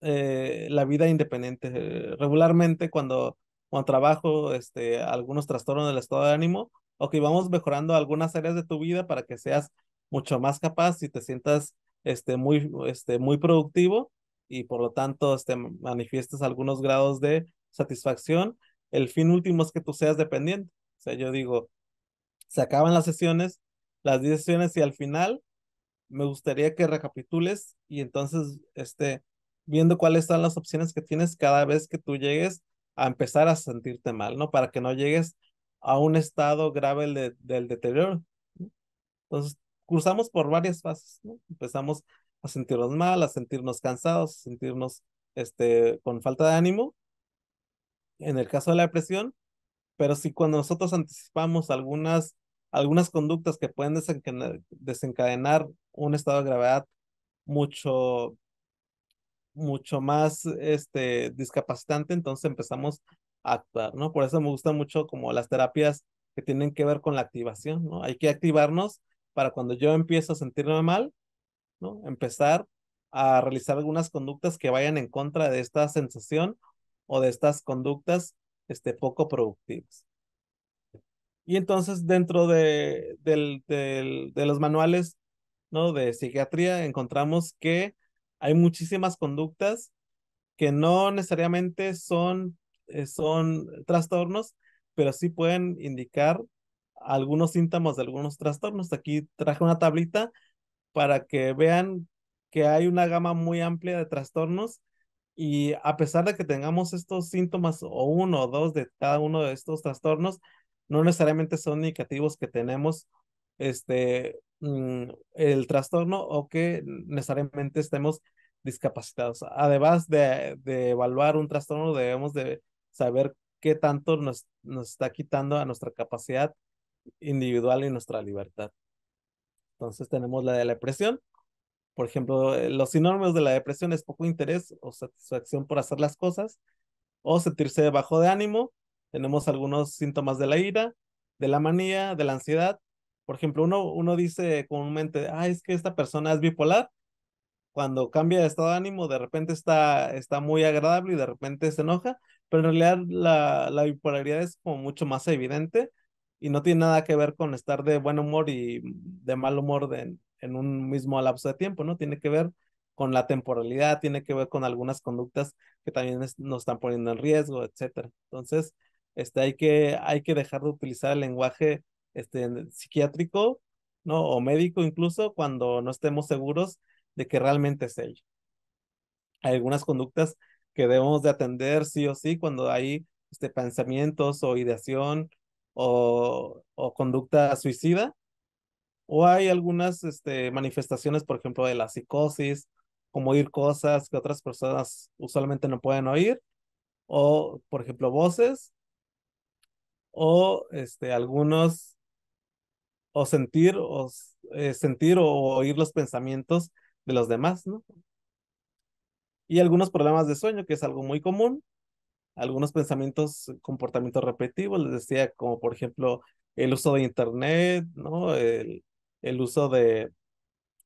eh, la vida independiente. Regularmente cuando, cuando trabajo este, algunos trastornos del estado de ánimo, o que vamos mejorando algunas áreas de tu vida para que seas mucho más capaz y te sientas este, muy, este, muy productivo y por lo tanto este, manifiestas algunos grados de satisfacción. El fin último es que tú seas dependiente. O sea, yo digo, se acaban las sesiones, las 10 sesiones y al final me gustaría que recapitules y entonces, este, viendo cuáles son las opciones que tienes cada vez que tú llegues a empezar a sentirte mal, ¿no? Para que no llegues a un estado grave del deterioro. Entonces, cruzamos por varias fases, ¿no? Empezamos a sentirnos mal, a sentirnos cansados, a sentirnos este, con falta de ánimo. En el caso de la depresión, pero si cuando nosotros anticipamos algunas, algunas conductas que pueden desencadenar, un estado de gravedad mucho, mucho más este, discapacitante, entonces empezamos a actuar, ¿no? Por eso me gusta mucho como las terapias que tienen que ver con la activación, ¿no? Hay que activarnos para cuando yo empiezo a sentirme mal, ¿no? Empezar a realizar algunas conductas que vayan en contra de esta sensación o de estas conductas este, poco productivos. Y entonces dentro de, de los manuales ¿no? de psiquiatría encontramos que hay muchísimas conductas que no necesariamente son, eh, son trastornos, pero sí pueden indicar algunos síntomas de algunos trastornos. Aquí traje una tablita para que vean que hay una gama muy amplia de trastornos y a pesar de que tengamos estos síntomas o uno o dos de cada uno de estos trastornos, no necesariamente son indicativos que tenemos este, mm, el trastorno o que necesariamente estemos discapacitados. Además de, de evaluar un trastorno, debemos de saber qué tanto nos, nos está quitando a nuestra capacidad individual y nuestra libertad. Entonces tenemos la de la depresión, por ejemplo, eh, los sinónimos de la depresión es poco interés o satisfacción por hacer las cosas o sentirse bajo de ánimo. Tenemos algunos síntomas de la ira, de la manía, de la ansiedad. Por ejemplo, uno, uno dice comúnmente, ah, es que esta persona es bipolar. Cuando cambia de estado de ánimo, de repente está, está muy agradable y de repente se enoja, pero en realidad la, la bipolaridad es como mucho más evidente y no tiene nada que ver con estar de buen humor y de mal humor de, en un mismo lapso de tiempo, ¿no? Tiene que ver con la temporalidad, tiene que ver con algunas conductas que también nos están poniendo en riesgo, etcétera. Entonces, este, hay, que, hay que dejar de utilizar el lenguaje este, psiquiátrico, ¿no? O médico incluso cuando no estemos seguros de que realmente es ello. Hay algunas conductas que debemos de atender sí o sí cuando hay este, pensamientos o ideación o conducta suicida, o hay algunas este, manifestaciones, por ejemplo, de la psicosis, como oír cosas que otras personas usualmente no pueden oír, o, por ejemplo, voces, o este, algunos, o sentir, o eh, sentir o oír los pensamientos de los demás, ¿no? Y algunos problemas de sueño, que es algo muy común, algunos pensamientos, comportamientos repetitivos, les decía, como por ejemplo el uso de Internet, ¿no? El, el uso de,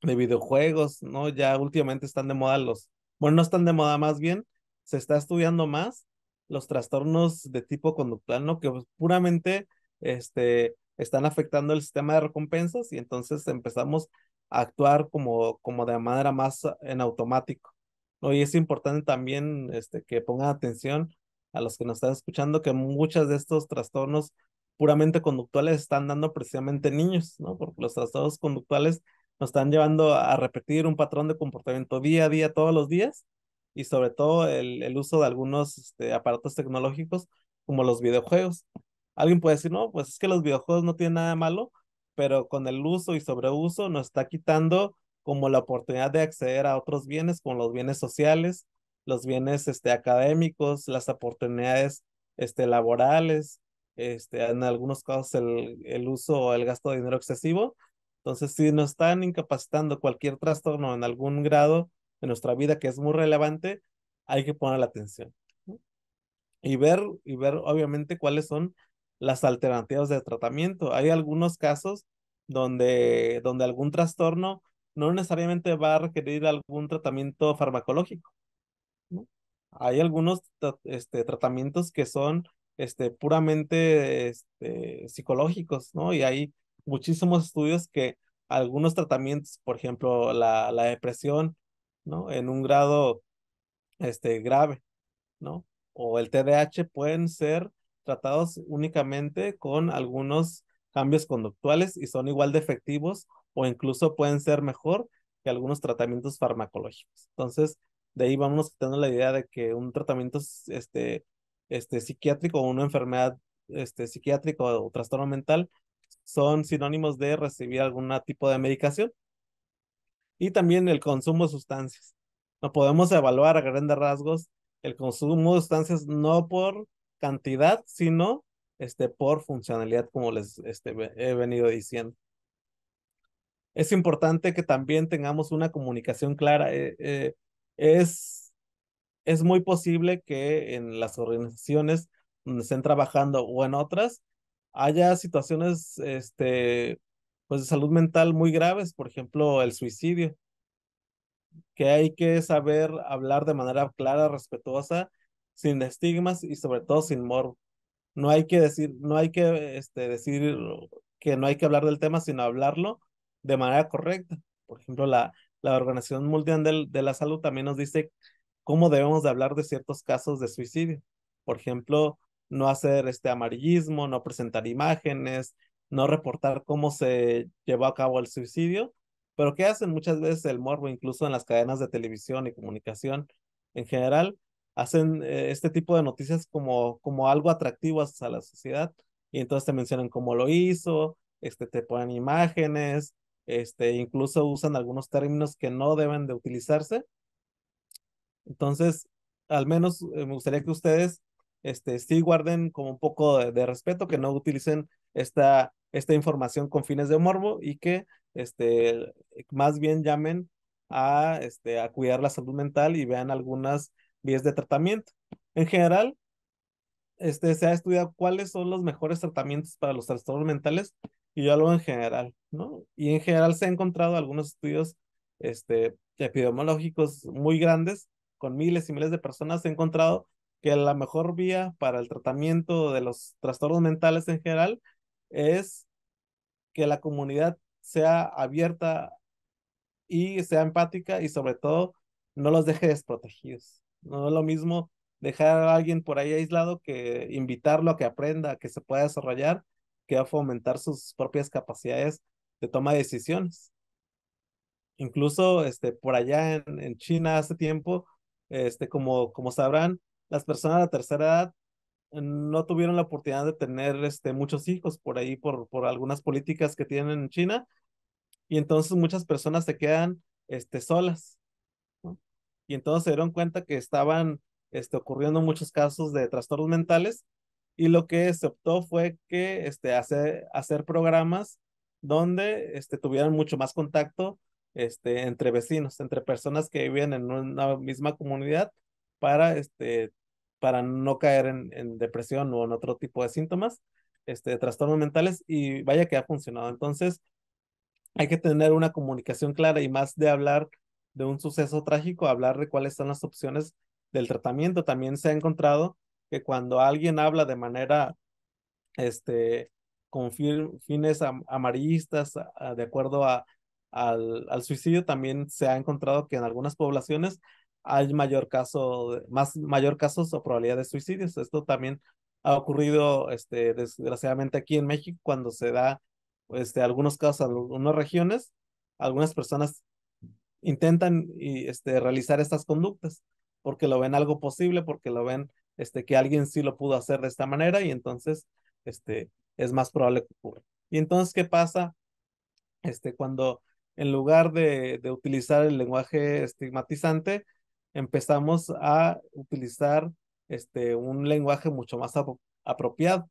videojuegos, ¿no? Ya últimamente están de moda los, bueno, no están de moda más bien, se está estudiando más los trastornos de tipo conductual, ¿no? Que pues, puramente este, están afectando el sistema de recompensas y entonces empezamos a actuar como, como de manera más en automático. ¿no? Y es importante también este, que pongan atención a los que nos están escuchando que muchos de estos trastornos puramente conductuales están dando precisamente niños, ¿no? Porque los trastornos conductuales nos están llevando a repetir un patrón de comportamiento día a día, todos los días, y sobre todo el, uso de algunos este, aparatos tecnológicos como los videojuegos. Alguien puede decir, no, pues es que los videojuegos no tienen nada malo, pero con el uso y sobreuso nos está quitando como la oportunidad de acceder a otros bienes, como los bienes sociales, los bienes este, académicos, las oportunidades este, laborales, este, en algunos casos el, uso o el gasto de dinero excesivo. Entonces, si nos están incapacitando cualquier trastorno en algún grado de nuestra vida que es muy relevante, hay que poner la atención y ver, y ver obviamente cuáles son las alternativas de tratamiento. Hay algunos casos donde, donde algún trastorno no necesariamente va a requerir algún tratamiento farmacológico. Hay algunos este, tratamientos que son este, puramente este, psicológicos, ¿no? Y hay muchísimos estudios que algunos tratamientos, por ejemplo, la, la depresión, ¿no? En un grado este, grave, ¿no? O el TDAH pueden ser tratados únicamente con algunos cambios conductuales y son igual de efectivos o incluso pueden ser mejor que algunos tratamientos farmacológicos. Entonces, de ahí vamos quitando la idea de que un tratamiento este, este, psiquiátrico o una enfermedad este, psiquiátrica o, trastorno mental son sinónimos de recibir algún tipo de medicación. Y también el consumo de sustancias. No podemos evaluar a grandes rasgos el consumo de sustancias no por cantidad, sino este, por funcionalidad, como les este, he venido diciendo. Es importante que también tengamos una comunicación clara. Eh, eh, es es muy posible que en las organizaciones donde estén trabajando o en otras haya situaciones este, pues de salud mental muy graves, por ejemplo, el suicidio, que hay que saber hablar de manera clara, respetuosa, sin estigmas y sobre todo sin morbo. No hay que decir, no hay que este, decir que no hay que hablar del tema, sino hablarlo de manera correcta. Por ejemplo, la, la Organización Mundial de, de la Salud también nos dice cómo debemos de hablar de ciertos casos de suicidio. Por ejemplo, no hacer este amarillismo, no presentar imágenes, no reportar cómo se llevó a cabo el suicidio, pero qué hacen muchas veces el morbo, incluso en las cadenas de televisión y comunicación en general, hacen eh, este tipo de noticias como, como algo atractivo a la sociedad y entonces te mencionan cómo lo hizo, este, te ponen imágenes, este, incluso usan algunos términos que no deben de utilizarse entonces, al menos eh, me gustaría que ustedes este, sí guarden como un poco de, respeto, que no utilicen esta, esta información con fines de morbo y que este, más bien llamen a, este, a cuidar la salud mental y vean algunas vías de tratamiento. En general, este, se ha estudiado cuáles son los mejores tratamientos para los trastornos mentales y yo en general, ¿no? Y en general se han encontrado algunos estudios este, epidemiológicos muy grandes con miles y miles de personas he encontrado que la mejor vía para el tratamiento de los trastornos mentales en general es que la comunidad sea abierta y sea empática y sobre todo no los deje desprotegidos. No es lo mismo dejar a alguien por ahí aislado que invitarlo a que aprenda, a que se pueda desarrollar, que va a fomentar sus propias capacidades de toma de decisiones. Incluso este, por allá en China hace tiempo este, como, como sabrán, las personas de la tercera edad no tuvieron la oportunidad de tener este, muchos hijos por ahí, por, por algunas políticas que tienen en China, y entonces muchas personas se quedan este, solas. Y entonces se dieron cuenta que estaban este, ocurriendo muchos casos de trastornos mentales, y lo que se optó fue que este, hacer, hacer programas donde este, tuvieran mucho más contacto este, entre vecinos, entre personas que viven en una misma comunidad para, este, para no caer en, depresión o en otro tipo de síntomas, este, trastornos mentales y vaya que ha funcionado. Entonces, hay que tener una comunicación clara y más de hablar de un suceso trágico, hablar de cuáles son las opciones del tratamiento. También se ha encontrado que cuando alguien habla de manera, este, con fines amarillistas, de acuerdo a, al, suicidio, también se ha encontrado que en algunas poblaciones hay mayor caso, más mayor casos o probabilidad de suicidios. Esto también ha ocurrido, este, desgraciadamente aquí en México, cuando se da, este, algunos casos, algunas regiones, algunas personas intentan y, este, realizar estas conductas porque lo ven algo posible, porque lo ven, este, que alguien sí lo pudo hacer de esta manera y entonces, este, es más probable que ocurra. Y entonces, ¿qué pasa? Este, cuando en lugar de, utilizar el lenguaje estigmatizante, empezamos a utilizar este, un lenguaje mucho más apropiado.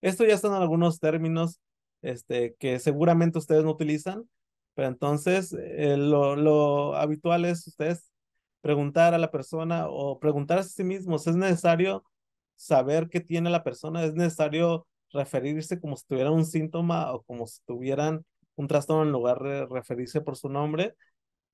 Esto ya son algunos términos este, que seguramente ustedes no utilizan, pero entonces eh, lo, lo, habitual es ustedes preguntar a la persona o preguntarse a sí mismos. Es necesario saber qué tiene la persona, es necesario referirse como si tuviera un síntoma o como si tuvieran un trastorno en lugar de referirse por su nombre.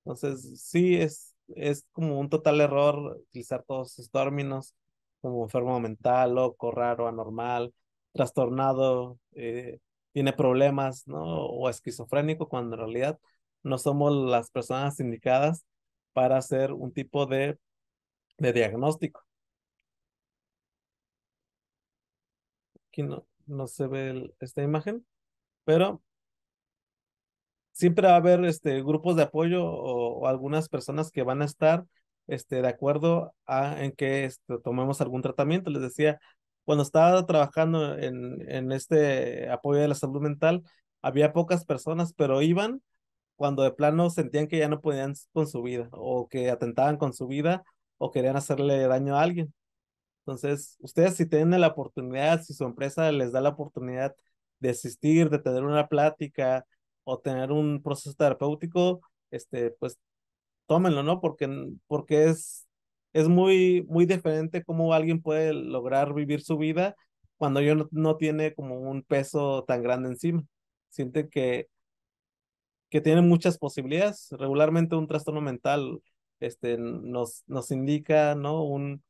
Entonces, sí, es, es como un total error utilizar todos estos términos como enfermo mental, loco, raro, anormal, trastornado, eh, tiene problemas, ¿no? O esquizofrénico, cuando en realidad no somos las personas indicadas para hacer un tipo de, diagnóstico. Aquí no, se ve esta imagen, pero siempre va a haber este, grupos de apoyo o, algunas personas que van a estar este, de acuerdo a, en que este, tomemos algún tratamiento. Les decía, cuando estaba trabajando en, en este apoyo de la salud mental, había pocas personas, pero iban cuando de plano sentían que ya no podían con su vida o que atentaban con su vida o querían hacerle daño a alguien. Entonces, ustedes si tienen la oportunidad, si su empresa les da la oportunidad de asistir, de tener una plática, o tener un proceso terapéutico, este, pues tómenlo, ¿no? Porque, porque es, es muy, muy diferente cómo alguien puede lograr vivir su vida cuando yo no, tiene como un peso tan grande encima. Siente que, que tiene muchas posibilidades. Regularmente un trastorno mental este, nos, nos indica, ¿no? Un,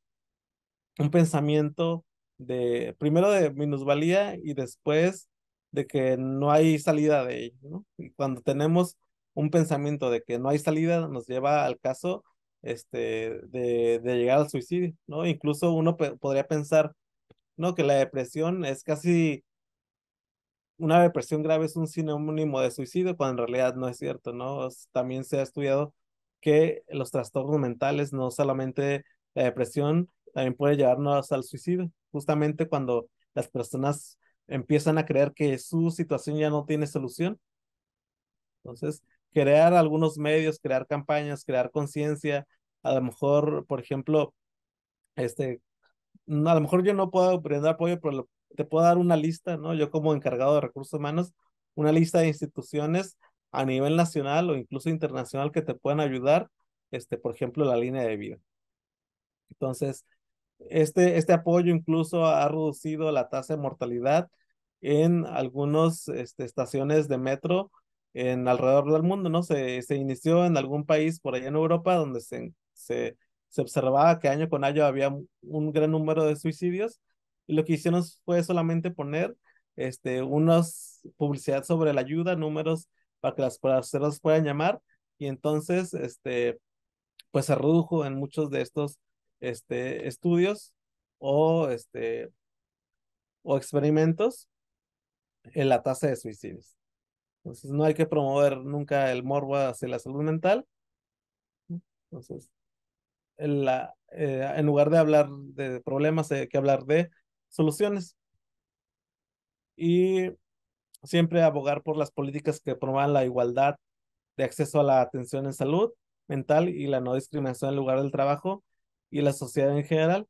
un pensamiento de, primero de minusvalía y después de que no hay salida de ello, ¿no? Y cuando tenemos un pensamiento de que no hay salida, nos lleva al caso este, de, de llegar al suicidio, ¿no? Incluso uno podría pensar, ¿no? Que la depresión es casi, una depresión grave es un sinónimo de suicidio, cuando en realidad no es cierto, ¿no? También se ha estudiado que los trastornos mentales, no solamente la depresión, también puede llevarnos al suicidio, justamente cuando las personas empiezan a creer que su situación ya no tiene solución. Entonces, crear algunos medios, crear campañas, crear conciencia, a lo mejor, por ejemplo, este, mm, a lo mejor yo no puedo brindar apoyo, pero te puedo dar una lista, ¿no? Yo como encargado de recursos humanos, una lista de instituciones a nivel nacional o incluso internacional que te puedan ayudar, este, por ejemplo, la línea de vida. Entonces, este, este apoyo incluso ha reducido la tasa de mortalidad en algunas este, estaciones de metro en alrededor del mundo, ¿no? Se, inició en algún país por allá en Europa donde se, observaba que año con año había un gran número de suicidios y lo que hicieron fue solamente poner este, unas publicidad sobre la ayuda, números para que las personas puedan llamar y entonces, este, pues se redujo en muchos de estos este, estudios o, este, o experimentos en la tasa de suicidios. Entonces, no hay que promover nunca el morbo hacia la salud mental. Entonces, eh, en, lugar de hablar de problemas, hay que hablar de soluciones. Y siempre abogar por las políticas que promuevan la igualdad de acceso a la atención en salud mental y la no discriminación en lugar del trabajo y la sociedad en general.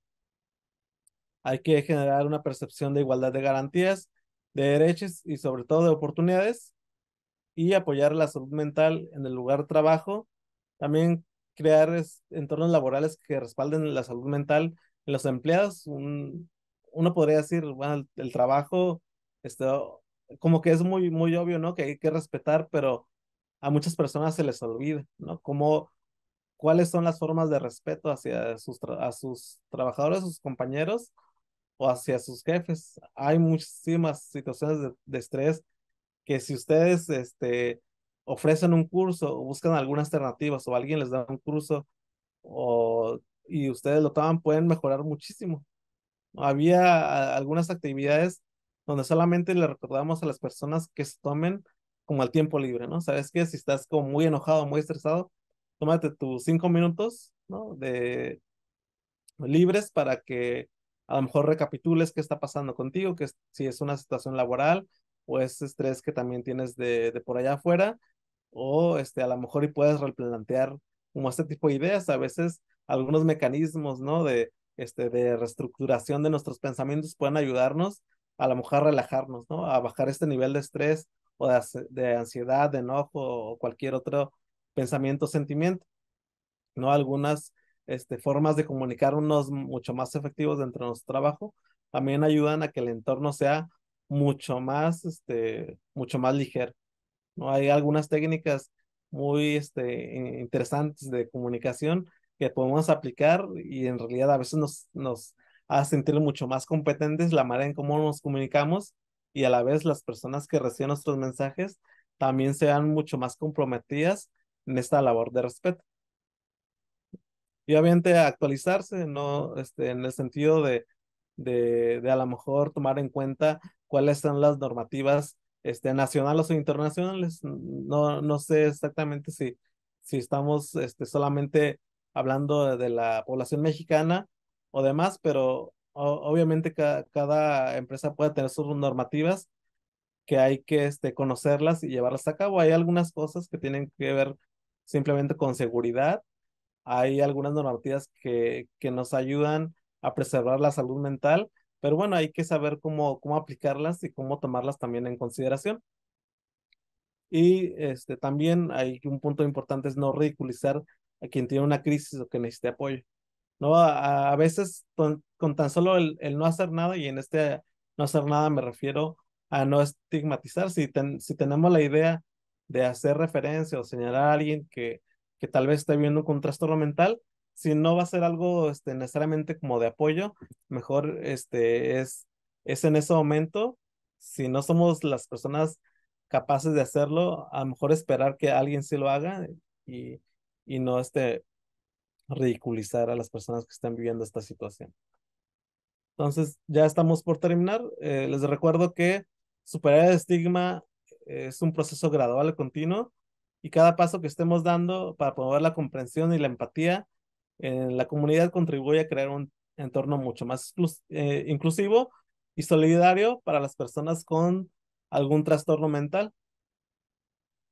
Hay que generar una percepción de igualdad de garantías de derechos y sobre todo de oportunidades y apoyar la salud mental en el lugar de trabajo. También crear entornos laborales que respalden la salud mental en los empleados. uno podría decir, bueno, el, trabajo, este, como que es muy, muy obvio, ¿no? Que hay que respetar, pero a muchas personas se les olvida, ¿no? Como, cuáles son las formas de respeto hacia sus, a sus trabajadores, sus compañeros, o hacia sus jefes. Hay muchísimas situaciones de, estrés que si ustedes este, ofrecen un curso o buscan algunas alternativas o alguien les da un curso o, y ustedes lo toman, pueden mejorar muchísimo. Había algunas actividades donde solamente le recordamos a las personas que se tomen como al tiempo libre, ¿no? Sabes que si estás como muy enojado, muy estresado, tómate tus cinco minutos, ¿no? De libres para que a lo mejor recapitules qué está pasando contigo, que si es una situación laboral o es estrés que también tienes de, por allá afuera, o este, a lo mejor y puedes replantear como este tipo de ideas, a veces algunos mecanismos, ¿no? De, este, de reestructuración de nuestros pensamientos pueden ayudarnos a lo mejor a relajarnos, ¿no? A bajar este nivel de estrés o de, ansiedad, de enojo o cualquier otro pensamiento, o sentimiento, ¿no? Algunas este, formas de comunicarnos mucho más efectivos dentro de nuestro trabajo, también ayudan a que el entorno sea mucho más, este, mucho más ligero. ¿no? Hay algunas técnicas muy este, interesantes de comunicación que podemos aplicar y en realidad a veces nos, nos hace sentir mucho más competentes la manera en cómo nos comunicamos y a la vez las personas que reciben nuestros mensajes también sean mucho más comprometidas en esta labor de respeto y obviamente actualizarse, ¿no? Este, en el sentido de, de, a lo mejor tomar en cuenta cuáles son las normativas este, nacionales o internacionales. No, no sé exactamente si, si estamos este, solamente hablando de la población mexicana o demás, pero obviamente cada empresa puede tener sus normativas que hay que este, conocerlas y llevarlas a cabo. Hay algunas cosas que tienen que ver simplemente con seguridad, hay algunas normativas que, que nos ayudan a preservar la salud mental, pero bueno, hay que saber cómo, cómo aplicarlas y cómo tomarlas también en consideración. Y este, también hay un punto importante es no ridiculizar a quien tiene una crisis o que necesite apoyo. ¿no? A, veces con, tan solo el, el, no hacer nada, y en este no hacer nada me refiero a no estigmatizar, si, si tenemos la idea de hacer referencia o señalar a alguien que, que tal vez esté viviendo un trastorno mental, si no va a ser algo este, necesariamente como de apoyo, mejor este, es, es en ese momento, si no somos las personas capaces de hacerlo, a lo mejor esperar que alguien sí lo haga y, no este, ridiculizar a las personas que están viviendo esta situación. Entonces, ya estamos por terminar. Eh, les recuerdo que superar el estigma es un proceso gradual y continuo y cada paso que estemos dando para promover la comprensión y la empatía en eh, la comunidad contribuye a crear un entorno mucho más eh, inclusivo y solidario para las personas con algún trastorno mental.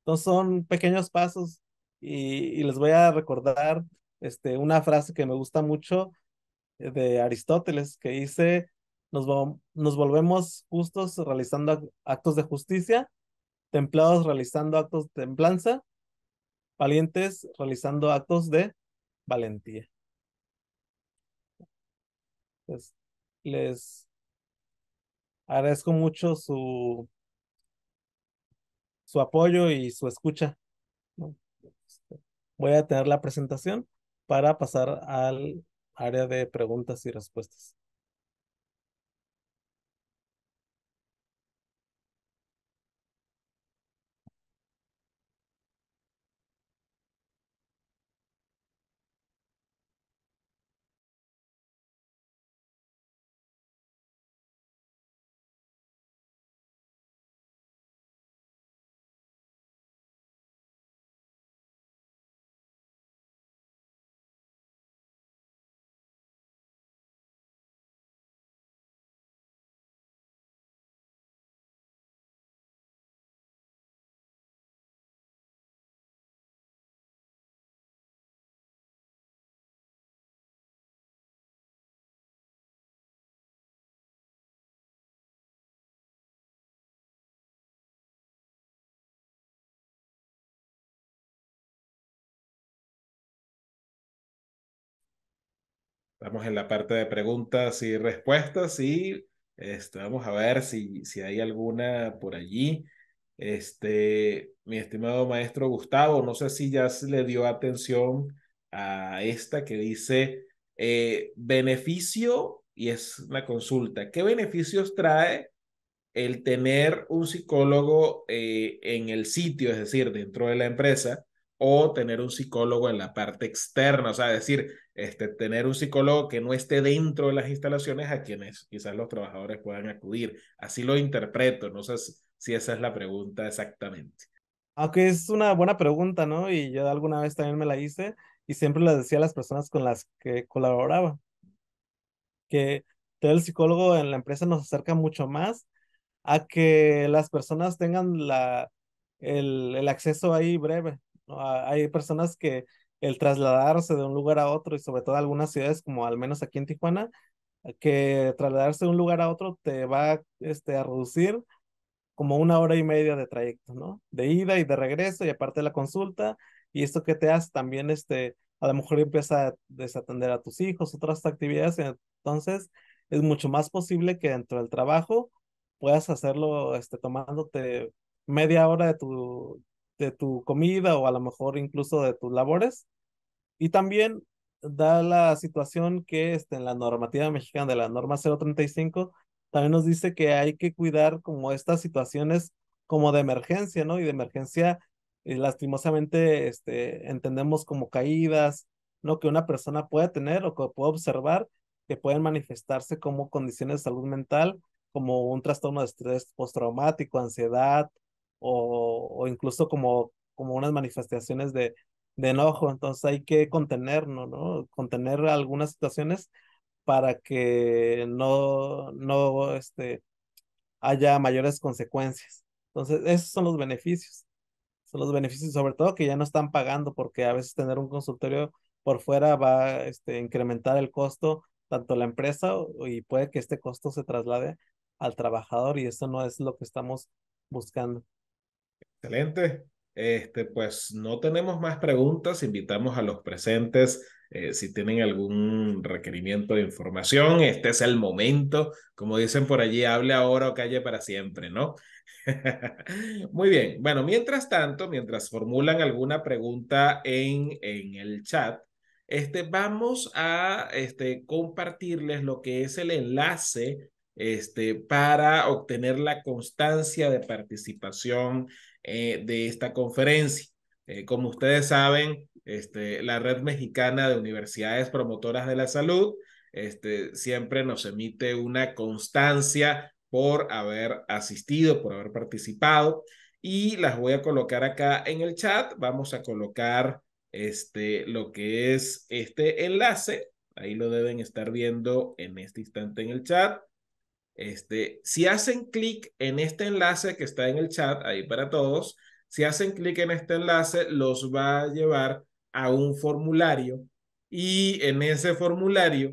Entonces son pequeños pasos y, les voy a recordar este, una frase que me gusta mucho eh, de Aristóteles que dice, nos, nos volvemos justos realizando actos de justicia templados realizando actos de templanza, valientes realizando actos de valentía. Pues, les agradezco mucho su, su apoyo y su escucha. Este, voy a tener la presentación para pasar al área de preguntas y respuestas. Estamos en la parte de preguntas y respuestas y este, vamos a ver si, si hay alguna por allí. Este, mi estimado maestro Gustavo, no sé si ya se le dio atención a esta que dice eh, beneficio, y es una consulta, ¿qué beneficios trae el tener un psicólogo eh, en el sitio, es decir, dentro de la empresa, o tener un psicólogo en la parte externa, o sea, decir, este, tener un psicólogo que no esté dentro de las instalaciones a quienes quizás los trabajadores puedan acudir. Así lo interpreto, no sé si esa es la pregunta exactamente. Aunque ah, es una buena pregunta, ¿no? Y yo alguna vez también me la hice y siempre la decía a las personas con las que colaboraba, que el psicólogo en la empresa nos acerca mucho más a que las personas tengan la, el acceso ahí breve, hay personas que el trasladarse de un lugar a otro y sobre todo algunas ciudades como al menos aquí en Tijuana, que trasladarse de un lugar a otro te va este, a reducir como una hora y media de trayecto, ¿no? De ida y de regreso y aparte la consulta y esto que te hace también, este, a lo mejor empieza a desatender a tus hijos, otras actividades, entonces es mucho más posible que dentro del trabajo puedas hacerlo este, tomándote media hora de tu de tu comida o a lo mejor incluso de tus labores. Y también da la situación que este, en la normativa mexicana de la norma 035 también nos dice que hay que cuidar como estas situaciones como de emergencia, ¿no? Y de emergencia eh, lastimosamente este, entendemos como caídas, ¿no? Que una persona puede tener o que puede observar que pueden manifestarse como condiciones de salud mental, como un trastorno de estrés postraumático, ansiedad, o, incluso como, como unas manifestaciones de, enojo. Entonces hay que contenernos, ¿no? Contener algunas situaciones para que no, no este, haya mayores consecuencias. Entonces, esos son los beneficios. Son los beneficios, sobre todo que ya no están pagando, porque a veces tener un consultorio por fuera va este, a este, incrementar el costo, tanto la empresa, y puede que este costo se traslade al trabajador, y eso no es lo que estamos buscando. Excelente. Este, pues no tenemos más preguntas. Invitamos a los presentes. Eh, si tienen algún requerimiento de información, este es el momento. Como dicen por allí, hable ahora o calle para siempre, ¿no? <laughs> Muy bien. Bueno, mientras tanto, mientras formulan alguna pregunta en, en el chat, este, vamos a este, compartirles lo que es el enlace este, para obtener la constancia de participación eh, de esta conferencia. Eh, como ustedes saben, este, la Red Mexicana de Universidades Promotoras de la Salud este, siempre nos emite una constancia por haber asistido, por haber participado. Y las voy a colocar acá en el chat. Vamos a colocar este, lo que es este enlace. Ahí lo deben estar viendo en este instante en el chat. Este, si hacen clic en este enlace que está en el chat, ahí para todos, si hacen clic en este enlace, los va a llevar a un formulario y en ese formulario,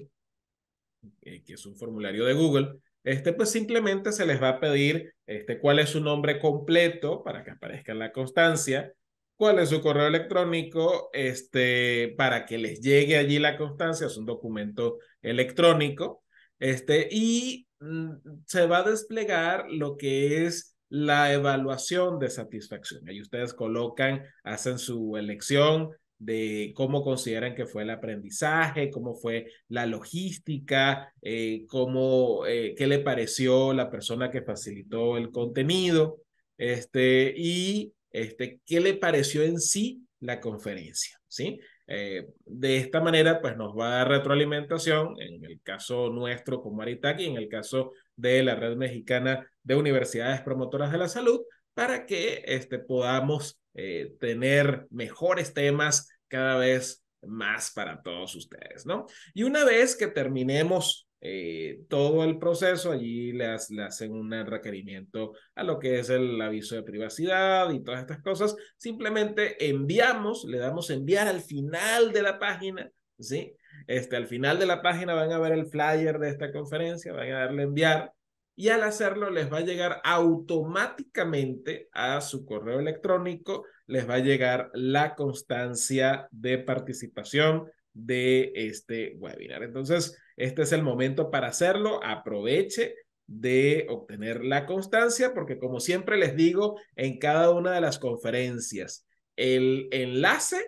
eh, que es un formulario de Google, este, pues simplemente se les va a pedir este, cuál es su nombre completo para que aparezca en la constancia, cuál es su correo electrónico, este, para que les llegue allí la constancia, es un documento electrónico, este, y Mm, se va a desplegar lo que es la evaluación de satisfacción. Ahí ustedes colocan, hacen su elección de cómo consideran que fue el aprendizaje, cómo fue la logística, eh, cómo, eh, qué le pareció la persona que facilitó el contenido, este, y este, qué le pareció en sí la conferencia, ¿sí? Eh, de esta manera, pues nos va a dar retroalimentación, en el caso nuestro con Maritaki en el caso de la Red Mexicana de Universidades Promotoras de la Salud, para que este, podamos eh, tener mejores temas cada vez más para todos ustedes, ¿no? Y una vez que terminemos eh, todo el proceso, allí le, hacen un requerimiento a lo que es el aviso de privacidad y todas estas cosas. Simplemente enviamos, le damos enviar al final de la página, ¿sí? Este, al final de la página van a ver el flyer de esta conferencia, van a darle enviar y al hacerlo les va a llegar automáticamente a su correo electrónico, les va a llegar la constancia de participación de este webinar. Entonces, este es el momento para hacerlo. Aproveche de obtener la constancia, porque como siempre les digo en cada una de las conferencias, el enlace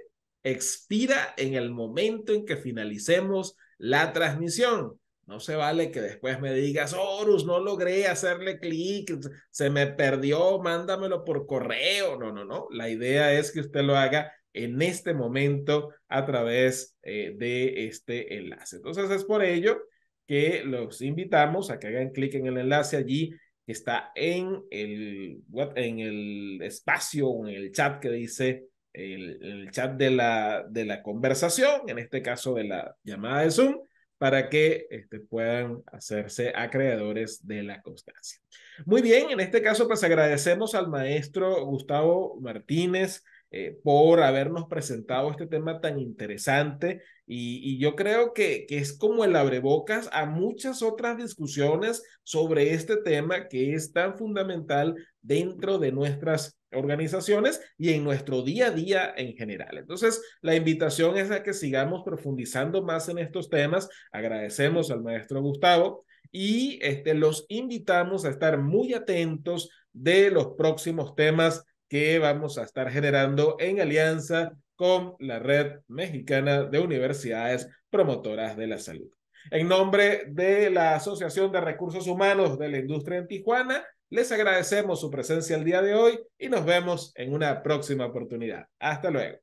expira en el momento en que finalicemos la transmisión. No se vale que después me digas, Horus, no logré hacerle clic, se me perdió, mándamelo por correo. No, no, no. La idea es que usted lo haga en este momento a través eh, de este enlace. Entonces es por ello que los invitamos a que hagan clic en el enlace allí que está en el, en el espacio o en el chat que dice el, chat de la, de la conversación, en este caso de la llamada de Zoom, para que este, puedan hacerse acreedores de la constancia. Muy bien, en este caso pues agradecemos al maestro Gustavo Martínez eh, por habernos presentado este tema tan interesante y, yo creo que, es como el abrebocas a muchas otras discusiones sobre este tema que es tan fundamental dentro de nuestras organizaciones y en nuestro día a día en general. Entonces, la invitación es a que sigamos profundizando más en estos temas. Agradecemos al maestro Gustavo y este, los invitamos a estar muy atentos de los próximos temas que vamos a estar generando en alianza con la Red Mexicana de Universidades Promotoras de la Salud. En nombre de la Asociación de Recursos Humanos de la Industria en Tijuana, les agradecemos su presencia el día de hoy y nos vemos en una próxima oportunidad. Hasta luego.